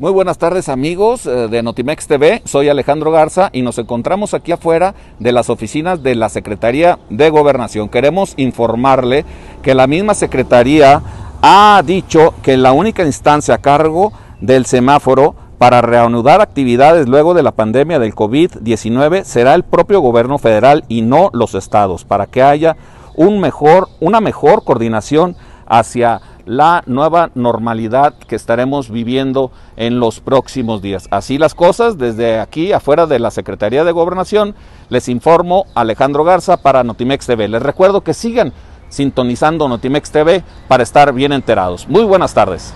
Muy buenas tardes amigos eh, de Notimex TV, soy Alejandro Garza y nos encontramos aquí afuera de las oficinas de la Secretaría de Gobernación. Queremos informarle que la misma Secretaría ha dicho que la única instancia a cargo del semáforo para reanudar actividades luego de la pandemia del COVID-19 será el propio gobierno federal y no los estados, para que haya un mejor, una mejor coordinación hacia la nueva normalidad que estaremos viviendo en los próximos días. Así las cosas, desde aquí afuera de la Secretaría de Gobernación, les informo Alejandro Garza para Notimex TV. Les recuerdo que sigan sintonizando Notimex TV para estar bien enterados. Muy buenas tardes.